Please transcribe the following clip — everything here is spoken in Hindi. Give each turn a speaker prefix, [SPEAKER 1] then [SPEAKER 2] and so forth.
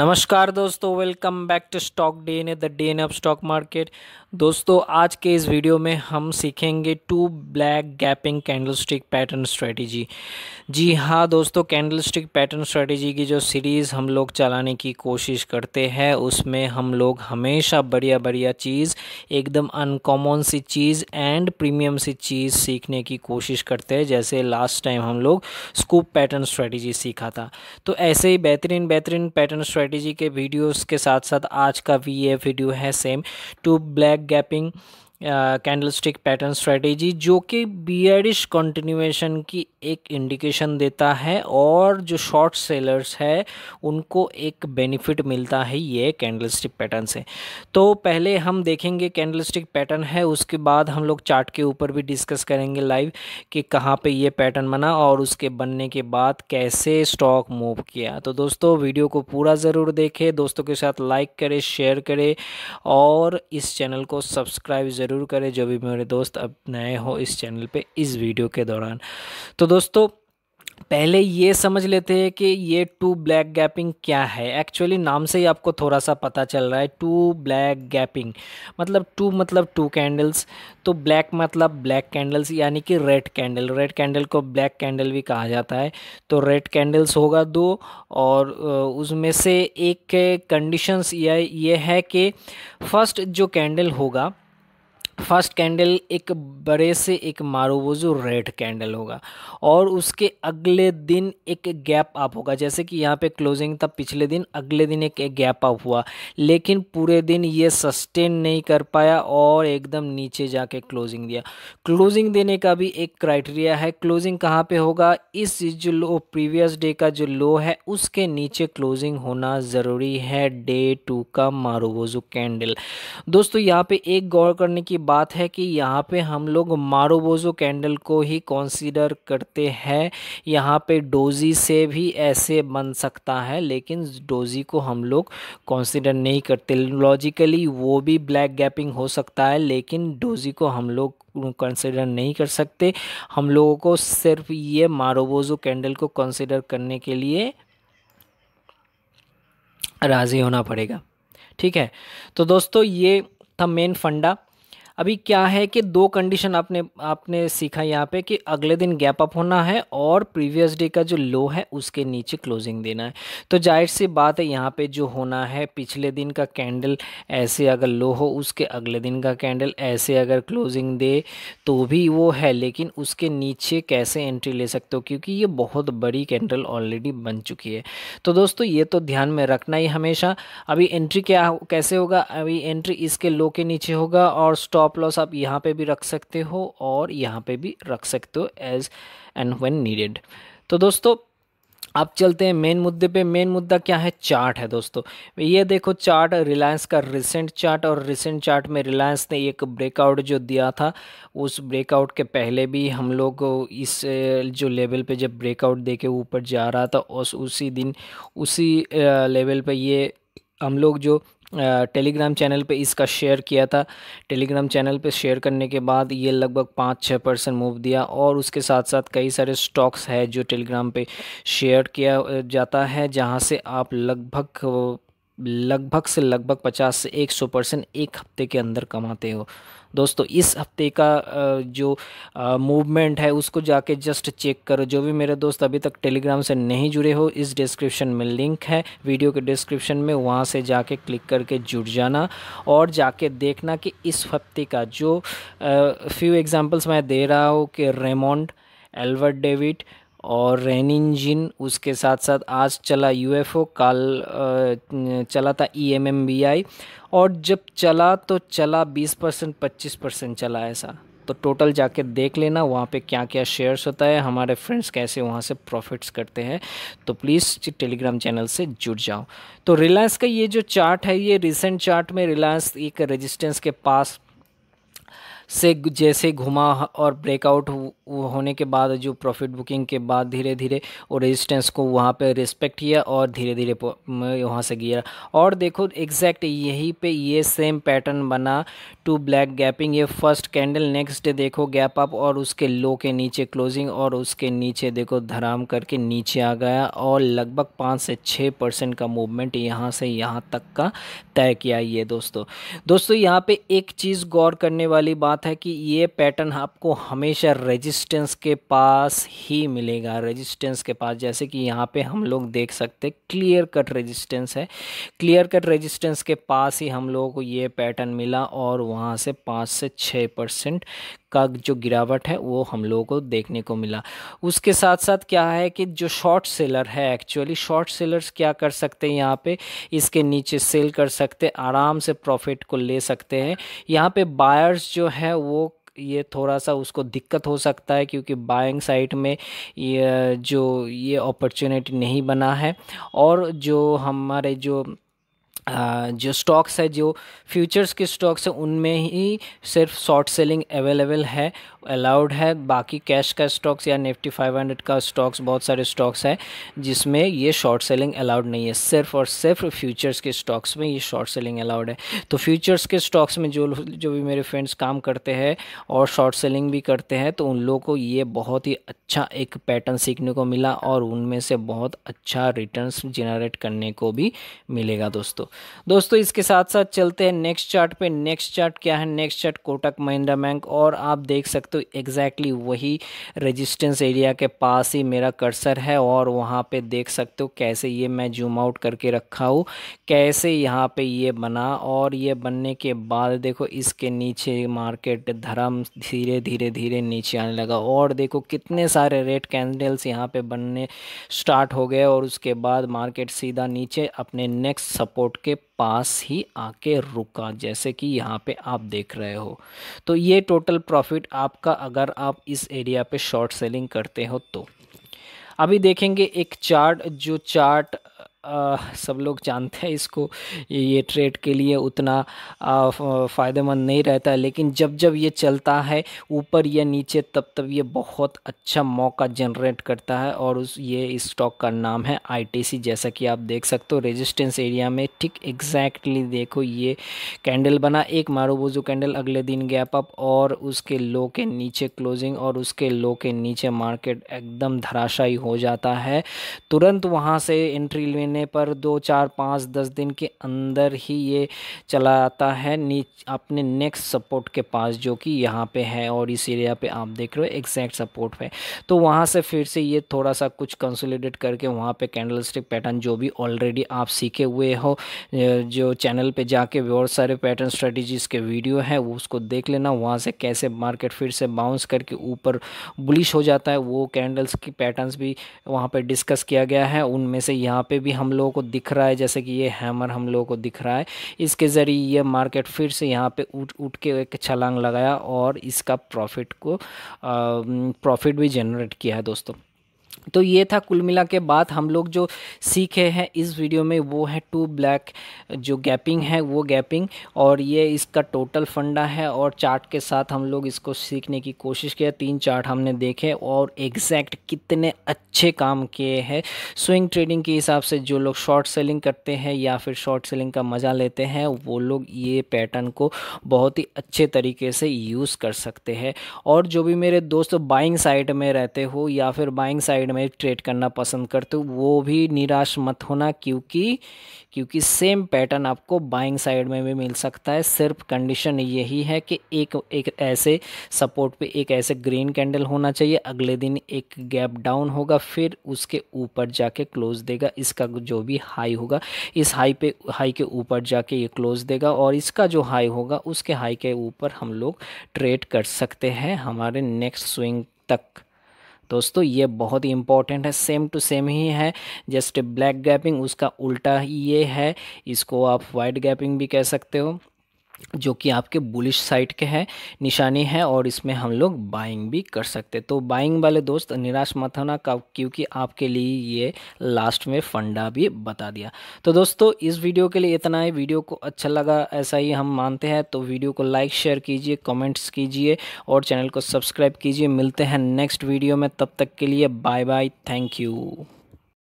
[SPEAKER 1] नमस्कार दोस्तों welcome back to stock day in a the day of stock market दोस्तों आज के इस वीडियो में हम सीखेंगे two black gapping candlestick pattern strategy जी हाँ दोस्तों कैंडलस्टिक पैटर्न स्ट्रेटजी की जो सीरीज़ हम लोग चलाने की कोशिश करते हैं उसमें हम लोग हमेशा बढ़िया बढ़िया चीज़ एकदम अनकॉमन सी चीज़ एंड प्रीमियम सी चीज़ सीखने की कोशिश करते हैं जैसे लास्ट टाइम हम लोग स्कूप पैटर्न स्ट्रेटजी सीखा था तो ऐसे ही बेहतरीन बेहतरीन पैटर्न स्ट्रेटजी के वीडियोस के साथ साथ आज का भी ये वीडियो है same two black gapping candlestick pattern strategy जो कि बियरिश कंटिन्यूएशन की एक इंडिकेशन देता है और जो शॉर्ट सेलर्स है उनको एक बेनिफिट मिलता है ये कैंडलस्टिक पैटर्न से तो पहले हम देखेंगे कैंडलस्टिक पैटर्न है उसके बाद हम लोग चार्ट के ऊपर भी डिस्कस करेंगे लाइव कि कहाँ पे ये पैटर्न बना और उसके बनने के बाद कैसे स्टॉक मूव किया तो दोस्तों वीडियो को पूरा ज़रूर देखें दोस्तों के साथ लाइक करें शेयर करें और इस चैनल को सब्सक्राइब ज़रूर करें जो भी मेरे दोस्त अब नए हो इस चैनल पर इस वीडियो के दौरान तो दोस्तों पहले ये समझ लेते हैं कि ये टू ब्लैक गैपिंग क्या है एक्चुअली नाम से ही आपको थोड़ा सा पता चल रहा है टू ब्लैक गैपिंग मतलब टू मतलब टू कैंडल्स तो ब्लैक मतलब ब्लैक कैंडल्स यानी कि रेड कैंडल रेड कैंडल को ब्लैक कैंडल भी कहा जाता है तो रेड कैंडल्स होगा दो और उसमें से एक कंडीशंस यह ये है कि फर्स्ट जो कैंडल होगा फर्स्ट कैंडल एक बड़े से एक मारूवजू रेड कैंडल होगा और उसके अगले दिन एक गैप अप होगा जैसे कि यहाँ पे क्लोजिंग था पिछले दिन अगले दिन एक, एक गैप अप हुआ लेकिन पूरे दिन ये सस्टेन नहीं कर पाया और एकदम नीचे जाके क्लोजिंग दिया क्लोजिंग देने का भी एक क्राइटेरिया है क्लोजिंग कहाँ पे होगा इस जो लो प्रीवियस डे का जो लो है उसके नीचे क्लोजिंग होना ज़रूरी है डे टू का मारूवजू कैंडल दोस्तों यहाँ पर एक गौर करने की बात है कि यहाँ पे हम लोग मारोबोजो कैंडल को ही कंसीडर करते हैं यहाँ पे डोजी से भी ऐसे बन सकता है लेकिन डोजी को हम लोग कंसीडर नहीं करते लॉजिकली वो भी ब्लैक गैपिंग हो सकता है लेकिन डोजी को हम लोग कंसिडर नहीं कर सकते हम लोगों को सिर्फ ये मारोबोजो कैंडल को कंसिडर करने के लिए राज़ी होना पड़ेगा ठीक है तो दोस्तों ये था मेन फंडा अभी क्या है कि दो कंडीशन आपने आपने सीखा यहाँ पे कि अगले दिन गैप अप होना है और प्रीवियस डे का जो लो है उसके नीचे क्लोजिंग देना है तो जाहिर सी बात है यहाँ पे जो होना है पिछले दिन का कैंडल ऐसे अगर लो हो उसके अगले दिन का कैंडल ऐसे अगर क्लोजिंग दे तो भी वो है लेकिन उसके नीचे कैसे एंट्री ले सकते हो क्योंकि ये बहुत बड़ी कैंडल ऑलरेडी बन चुकी है तो दोस्तों ये तो ध्यान में रखना ही हमेशा अभी एंट्री क्या कैसे होगा अभी एंट्री इसके लो के नीचे होगा और स्टॉप स्टॉप लॉस आप यहाँ पे भी रख सकते हो और यहाँ पे भी रख सकते हो एज एंड व्हेन नीडेड तो दोस्तों आप चलते हैं मेन मुद्दे पे मेन मुद्दा क्या है चार्ट है दोस्तों ये देखो चार्ट रिलायंस का रिसेंट चार्ट और रिसेंट चार्ट में रिलायंस ने एक ब्रेकआउट जो दिया था उस ब्रेकआउट के पहले भी हम लोग इस जो लेवल पे जब ब्रेकआउट दे के ऊपर जा रहा था उस उसी दिन उसी लेवल पे ये हम लोग जो टेलीग्राम चैनल पे इसका शेयर किया था टेलीग्राम चैनल पे शेयर करने के बाद ये लगभग पाँच छः परसेंट मूव दिया और उसके साथ साथ कई सारे स्टॉक्स है जो टेलीग्राम पे शेयर किया जाता है जहाँ से आप लगभग लगभग से लगभग पचास से एक सौ परसेंट एक हफ्ते के अंदर कमाते हो दोस्तों इस हफ्ते का जो मूवमेंट है उसको जाके जस्ट चेक करो जो भी मेरे दोस्त अभी तक टेलीग्राम से नहीं जुड़े हो इस डिस्क्रिप्शन में लिंक है वीडियो के डिस्क्रिप्शन में वहाँ से जाके क्लिक करके जुड़ जाना और जाके देखना कि इस हफ्ते का जो फ्यू एग्जांपल्स मैं दे रहा हूँ कि रेमोंड एल्वर्ट डेविड और रेन इंजिन उसके साथ साथ आज चला यूएफओ कल चला था ईएमएमबीआई और जब चला तो चला 20 परसेंट पच्चीस परसेंट चला ऐसा तो टोटल जाके देख लेना वहाँ पे क्या क्या शेयर्स होता है हमारे फ्रेंड्स कैसे वहाँ से प्रॉफिट्स करते हैं तो प्लीज़ टेलीग्राम चैनल से जुड़ जाओ तो रिलायंस का ये जो चार्ट है ये रिसेंट चार्ट में रिलायंस एक रेजिस्टेंस के पास से जैसे घुमा और ब्रेकआउट होने के बाद जो प्रॉफिट बुकिंग के बाद धीरे धीरे और रेजिस्टेंस को वहाँ पे रिस्पेक्ट किया और धीरे धीरे वहाँ से गिरा और देखो एग्जैक्ट यहीं पे ये सेम पैटर्न बना टू ब्लैक गैपिंग ये फर्स्ट कैंडल नेक्स्ट डे देखो गैप अप और उसके लो के नीचे क्लोजिंग और उसके नीचे देखो धराम करके नीचे आ गया और लगभग पाँच से छः परसेंट का मूवमेंट यहाँ से यहाँ तक का तय किया ये दोस्तों दोस्तों यहाँ पे एक चीज़ गौर करने वाली बात बात है कि ये पैटर्न आपको हमेशा रेजिस्टेंस के पास ही मिलेगा रेजिस्टेंस के पास जैसे कि यहाँ पे हम लोग देख सकते क्लियर कट रेजिस्टेंस है क्लियर कट रेजिस्टेंस के पास ही हम लोगों को ये पैटर्न मिला और वहाँ से पाँच से छः परसेंट का जो गिरावट है वो हम लोगों को देखने को मिला उसके साथ साथ क्या है कि जो शॉर्ट सेलर है एक्चुअली शॉर्ट सेलर्स क्या कर सकते हैं यहाँ पे इसके नीचे सेल कर सकते आराम से प्रॉफिट को ले सकते हैं यहाँ पे बायर्स जो है वो ये थोड़ा सा उसको दिक्कत हो सकता है क्योंकि बाइंग साइट में ये जो ये अपॉर्चुनिटी नहीं बना है और जो हमारे जो जो स्टॉक्स है जो फ्यूचर्स के स्टॉक्स हैं उनमें ही सिर्फ शॉर्ट सेलिंग अवेलेबल है अलाउड है बाकी कैश का स्टॉक्स या निफ्टी 500 का स्टॉक्स बहुत सारे स्टॉक्स है जिसमें ये शॉर्ट सेलिंग अलाउड नहीं है सिर्फ और सिर्फ फ्यूचर्स के स्टॉक्स में ये शॉर्ट सेलिंग अलाउड है तो फ्यूचर्स के स्टॉक्स में जो जो भी मेरे फ्रेंड्स काम करते हैं और शॉर्ट सेलिंग भी करते हैं तो उन लोगों को ये बहुत ही अच्छा एक पैटर्न सीखने को मिला और उनमें से बहुत अच्छा रिटर्न जनरेट करने को भी मिलेगा दोस्तों दोस्तों इसके साथ साथ चलते हैं नेक्स्ट चार्ट पे नेक्स्ट चार्ट क्या है next chart Kotak Mahindra bank और आप देख सकते हो एग्जैक्टली वही रेजिस्टेंस एरिया के पास ही मेरा कर्सर है और वहाँ पे देख सकते हो कैसे ये मैं जूम आउट करके रखा हूँ कैसे यहाँ पे ये बना और ये बनने के बाद देखो इसके नीचे मार्केट धर्म धीरे धीरे धीरे नीचे आने लगा और देखो कितने सारे रेड कैंडल्स यहाँ पे बनने स्टार्ट हो गए और उसके बाद मार्केट सीधा नीचे अपने नेक्स्ट सपोर्ट के पास ही आके रुका जैसे कि यहाँ पे आप देख रहे हो तो ये टोटल प्रॉफिट आपका अगर आप इस एरिया पे शॉर्ट सेलिंग करते हो तो अभी देखेंगे एक चार्ट जो चार्ट आ, सब लोग जानते हैं इसको ये ट्रेड के लिए उतना फ़ायदेमंद नहीं रहता है लेकिन जब जब ये चलता है ऊपर या नीचे तब तब ये बहुत अच्छा मौका जनरेट करता है और उस ये स्टॉक का नाम है आईटीसी जैसा कि आप देख सकते हो रेजिस्टेंस एरिया में ठीक एग्जैक्टली देखो ये कैंडल बना एक मारूबोजू कैंडल अगले दिन गैप अप और उसके लो के नीचे क्लोजिंग और उसके लो के नीचे मार्केट एकदम धराशायी हो जाता है तुरंत वहाँ से एंट्री लेने होने पर दो चार पाँच दस दिन के अंदर ही ये चला आता है नीच अपने नेक्स्ट सपोर्ट के पास जो कि यहाँ पे है और इस एरिया पे आप देख रहे हो एग्जैक्ट सपोर्ट पे तो वहाँ से फिर से ये थोड़ा सा कुछ कंसोलिडेट करके वहाँ पे कैंडल स्टिक पैटर्न जो भी ऑलरेडी आप सीखे हुए हो जो चैनल पर जाके बहुत सारे पैटर्न स्ट्रेटजीज़ के वीडियो हैं वो उसको देख लेना वहाँ से कैसे मार्केट फिर से बाउंस करके ऊपर बुलिश हो जाता है वो कैंडल्स की पैटर्न्स भी वहाँ पर डिस्कस किया गया है उनमें से यहाँ पे भी हम हम लोगों को दिख रहा है जैसे कि ये हैमर हम लोगों को दिख रहा है इसके ज़रिए ये मार्केट फिर से यहाँ पे उठ उठ के एक छलांग लगाया और इसका प्रॉफिट को प्रॉफिट भी जनरेट किया है दोस्तों तो ये था कुल मिला के बाद हम लोग जो सीखे हैं इस वीडियो में वो है टू ब्लैक जो गैपिंग है वो गैपिंग और ये इसका टोटल फंडा है और चार्ट के साथ हम लोग इसको सीखने की कोशिश किया तीन चार्ट हमने देखे और एग्जैक्ट कितने अच्छे काम किए हैं स्विंग ट्रेडिंग के हिसाब से जो लोग शॉर्ट सेलिंग करते हैं या फिर शॉर्ट सेलिंग का मज़ा लेते हैं वो लोग ये पैटर्न को बहुत ही अच्छे तरीके से यूज़ कर सकते हैं और जो भी मेरे दोस्त बाइंग साइड में रहते हो या फिर बाइंग साइड मार्केट में ट्रेड करना पसंद करते हो वो भी निराश मत होना क्योंकि क्योंकि सेम पैटर्न आपको बाइंग साइड में भी मिल सकता है सिर्फ कंडीशन यही है कि एक एक ऐसे सपोर्ट पे एक ऐसे ग्रीन कैंडल होना चाहिए अगले दिन एक गैप डाउन होगा फिर उसके ऊपर जाके क्लोज देगा इसका जो भी हाई होगा इस हाई पे हाई के ऊपर जाके ये क्लोज देगा और इसका जो हाई होगा उसके हाई के ऊपर हम लोग ट्रेड कर सकते हैं हमारे नेक्स्ट स्विंग तक दोस्तों ये बहुत ही इंपॉर्टेंट है सेम टू सेम ही है जस्ट ब्लैक गैपिंग उसका उल्टा ही ये है इसको आप वाइट गैपिंग भी कह सकते हो जो कि आपके बुलिश साइट के हैं निशानी है और इसमें हम लोग बाइंग भी कर सकते तो बाइंग वाले दोस्त निराश मत होना क्योंकि आपके लिए ये लास्ट में फंडा भी बता दिया तो दोस्तों इस वीडियो के लिए इतना ही वीडियो को अच्छा लगा ऐसा ही हम मानते हैं तो वीडियो को लाइक शेयर कीजिए कमेंट्स कीजिए और चैनल को सब्सक्राइब कीजिए मिलते हैं नेक्स्ट वीडियो में तब तक के लिए बाय बाय थैंक यू